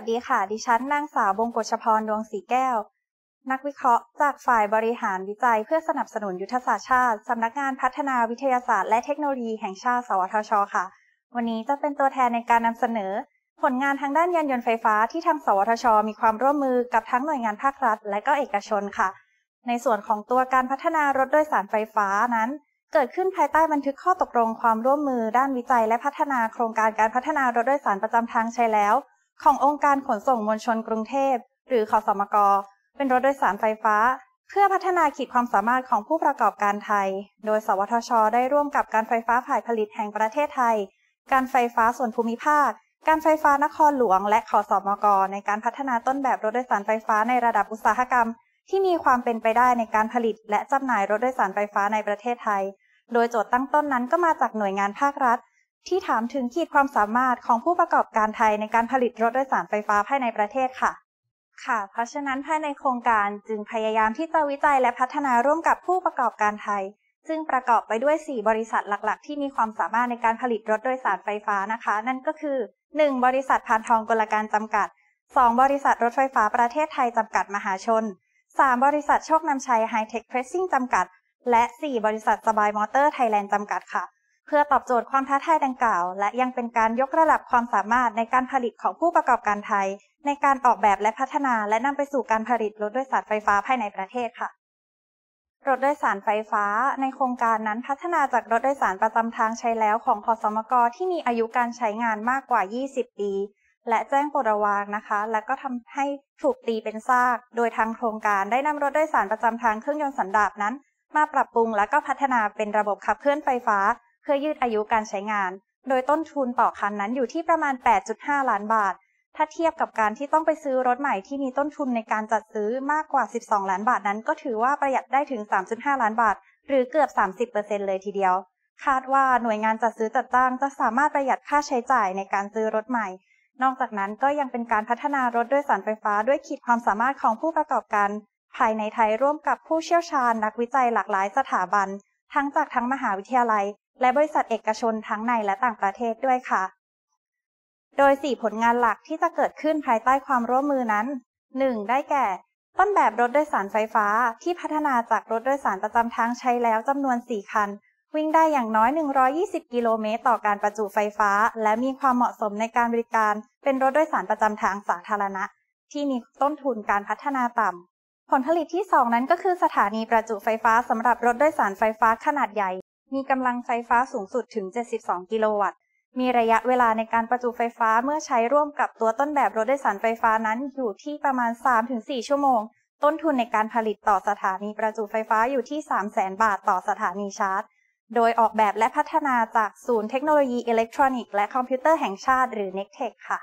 วัสดีค่ะดิฉันนางสาวบงกชพรดวงสีแก้ว นักวิเคราะห์จากฝ่ายบริหารวิจัย เพื่อสนับสนุนยุทธศาสตร์ชาติ สำนักงานพัฒนาวิทยาศาสตร์ และเทคโนโลยีแห่งชาติสวทชค่ะ วันนี้จะเป็นตัวแทนในการนำเสนอ ผลงานทางด้านยานยนต์ไฟฟ้าที่ทางสวทช มีความร่วมมือกับทั้งหน่วยงานภาครัฐและก็เอกชนค่ะในส่วนของตัวการพัฒนารถโดยสารไฟฟ้านั้น เกิดขึ้นภายใต้บันทึกข้อตกลงความร่วมมือ ด้านวิจัย และพัฒนาโครงการการพัฒนารถโดยสารประจำทางใช้แล้วขององค์การขนส่งมวลชนกรุงเทพหรือขอสมกเป็นรถโดยสารไฟฟ้า เพื่อพัฒนาขีดความสามารถของผู้ประกอบการไทย โดยสวทชได้ร่วมกับการไฟฟ้าฝ่ายผลิตแห่งประเทศไทย การไฟฟ้าส่วนภูมิภาค การไฟฟ้านครหลวง และขอสมกในการพัฒนาต้นแบบรถโดยสารไฟฟ้าในระดับอุตสาหกรรม ที่มีความเป็นไปได้ในการผลิต และจำหน่ายรถโดยสารไฟฟ้าในประเทศไทย โดยโจทย์ตั้งต้นนั้นก็มาจากหน่วยงานภาครัฐที่ถามถึงขีดความสามารถของผู้ประกอบการไทยในการผลิตรถโดยสารไฟฟ้าภายในประเทศค่ะ ค่ะ เพราะฉะนั้นภายในโครงการจึงพยายามที่จะวิจัยและพัฒนาร่วมกับผู้ประกอบการไทย ซึ่งประกอบไปด้วย 4 บริษัทหลักๆ ที่มีความสามารถในการผลิตรถโดยสารไฟฟ้านะคะ นั่นก็คือ 1. บริษัทพานทองกลการจำกัด 2. บริษัทรถไฟฟ้าประเทศไทยจำกัดมหาชน 3. บริษัทโชคนำชัยไฮเทคเพรสซิ่งจำกัด และ 4 บริษัทสบายมอเตอร์ไทยแลนด์จำกัดค่ะพื่อตอบโจทย์ความท้าทายดังกล่าว และยังเป็นการยกระดับความสามารถในการผลิตของผู้ประกอบการไทย ในการออกแบบและพัฒนา และนำไปสู่การผลิตรถโดยสารไฟฟ้าภายในประเทศค่ะรถโดยสารไฟฟ้าในโครงการนั้นพัฒนาจากรถโดยสารประจำทางใช้แล้วของคอสมกที่มีอายุการใช้งานมากกว่า 20ปีและแจ้งโดระวางนะคะ และก็ทำให้ถูกตีเป็นซาก โดยทางโครงการได้นำรถโดยสารประจำทางเครื่องยนต์สันดาปนั้น มาปรับปรุงและก็พัฒนาเป็นระบบขับเคลื่อนไฟฟ้าเพื่อยืดอายุการใช้งาน โดยต้นทุนต่อคันนั้นอยู่ที่ประมาณ 8.5 ล้านบาท ถ้าเทียบกับการที่ต้องไปซื้อรถใหม่ที่มีต้นทุนในการจัดซื้อมากกว่า 12 ล้านบาทนั้นก็ถือว่าประหยัดได้ถึง 3.5 ล้านบาท หรือเกือบ 30%เลยทีเดียว คาดว่า หน่วยงานจัดซื้อจัดจ้างจะสามารถประหยัดค่าใช้จ่ายในการซื้อรถใหม่ นอกจากนั้นก็ยังเป็นการพัฒนารถด้วยสารไฟฟ้า ด้วยขีดความสามารถของผู้ประกอบการภายในไทยร่วมกับผู้เชี่ยวชาญนักวิจัยหลากหลาย สถาบัน ทั้งจากทั้งมหาวิทยาลัยและบริษัทเอกชนทั้งในและต่างประเทศด้วยค่ะ โดย 4 ผลงานหลักที่จะเกิดขึ้นภายใต้ความร่วมมือนั้น 1. ได้แก่ ต้นแบบรถโดยสารไฟฟ้าที่พัฒนาจากรถโดยสารประจำทางใช้แล้วจำนวน 4 คัน วิ่งได้อย่างน้อย 120 กิโลเมตรต่อการประจุไฟฟ้า และมีความเหมาะสมในการบริการ เป็นรถโดยสารประจำทางสาธารณะ ที่มีต้นทุนการพัฒนาต่ำผลผลิตที่ 2 นั้นก็คือสถานีประจุไฟฟ้าสำหรับรถโดยสารไฟฟ้าขนาดใหญ่มีกำลังไฟฟ้าสูงสุดถึง 72 กิโลวัตต์ มีระยะเวลาในการประจุไฟฟ้าเมื่อใช้ร่วมกับตัวต้นแบบรถโดยสารไฟฟ้านั้นอยู่ที่ประมาณ 3-4 ชั่วโมง ต้นทุนในการผลิตต่อสถานีประจุไฟฟ้าอยู่ที่ 300,000 บาทต่อสถานีชาร์จ โดยออกแบบและพัฒนาจากศูนย์เทคโนโลยีอิเล็กทรอนิกส์และ คอมพิวเตอร์แห่งชาติหรือ n e c t e c ค่ะ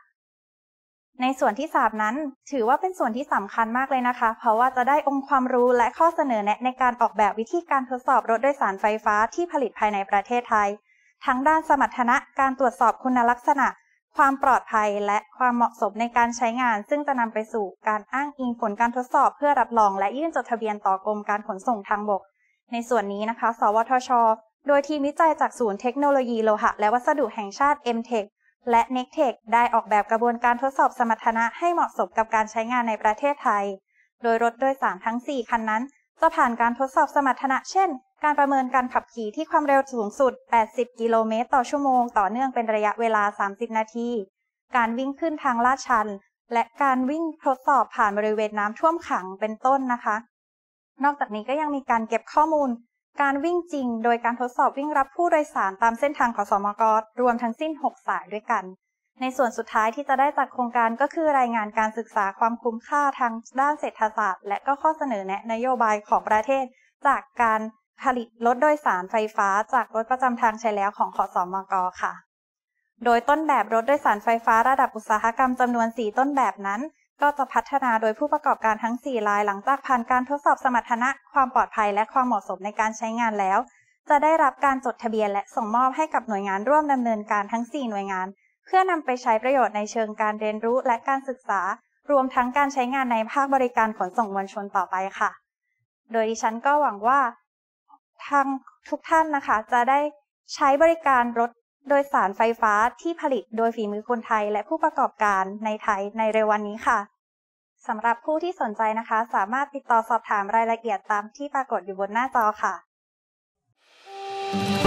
ในส่วนที่3นั้น ถือว่าเป็นส่วนที่สำคัญมากเลยนะคะ เพราะว่าจะได้องค์ความรู้และข้อเสนอแนะในการออกแบบวิธีการทดสอบรถโดยสารไฟฟ้าที่ผลิตภายในประเทศไทย ทั้งด้านสมรรถนะ การตรวจสอบคุณลักษณะ ความปลอดภัย และความเหมาะสมในการใช้งานซึ่งจะนำไปสู่ การอ้างอิงผลการทดสอบเพื่อรับรองและยื่นจดทะเบียนต่อกรมการขนส่งทางบก ในส่วนนี้นะคะ สวทช โดยทีมวิจัยจากศูนย์เทคโนโลยีโลหะ และวัสดุแห่งชาติ m t e c h และ n e c t e c ได้ออกแบบกระบวนการทดสอบสมรรถนะให้เหมาะสมกับการใช้งานในประเทศไทย โดยรถโดยสารทั้ง 4 คันนั้น จะผ่านการทดสอบสมรรถนะเช่น การประเมินการขับขี่ที่ความเร็วสูงสุด 80 กิโลเมตรต่อชั่วโมงต่อเนื่องเป็นระยะเวลา 30 นาที การวิ่งขึ้นทางลาดชัน และการวิ่งทดสอบผ่านบริเวณน้ำท่วมขัง เป็นต้นนะคะ นอกจากนี้ก็ยังมีการเก็บข้อมูลการวิ่งจริงโดยการทดสอบวิ่งรับผู้โดยสารตามเส้นทางขอสมกรวมทั้งสิ้น 6 สายด้วยกัน ในส่วนสุดท้ายที่จะได้จากโครงการก็คือรายงานการศึกษาความคุ้มค่าทางด้านเศรษฐศาสตร์และก็ข้อเสนอแนะนโยบายของประเทศ จากการผลิตรถโดยสารไฟฟ้าจากรถประจำทางใช้แล้วของขอสมกค่ะ โดยต้นแบบรถโดยสารไฟฟ้าระดับอุตสาหกรรมจำนวน 4 ต้นแบบนั้นก็จะพัฒนาโดยผู้ประกอบการทั้ง 4 รายหลังจากผ่านการทดสอบสมรรถนะ ความปลอดภัยและความเหมาะสมในการใช้งานแล้ว จะได้รับการจดทะเบียน และส่งมอบให้กับหน่วยงานร่วมดำเนินการทั้ง 4 หน่วยงาน เพื่อนำไปใช้ประโยชน์ในเชิงการเรียนรู้และการศึกษา รวมทั้งการใช้งานในภาคบริการขนส่งมวลชนต่อไปค่ะ โดยดิฉันก็หวังว่าทางทุกท่านนะคะ จะได้ใช้บริการรถโดยสารไฟฟ้าที่ผลิตโดยฝีมือคนไทยและผู้ประกอบการในไทยในเร็ววันนี้ค่ะสำหรับผู้ที่สนใจนะคะ สามารถติดต่อสอบถามรายละเอียดตามที่ปรากฏอยู่บนหน้าจอค่ะ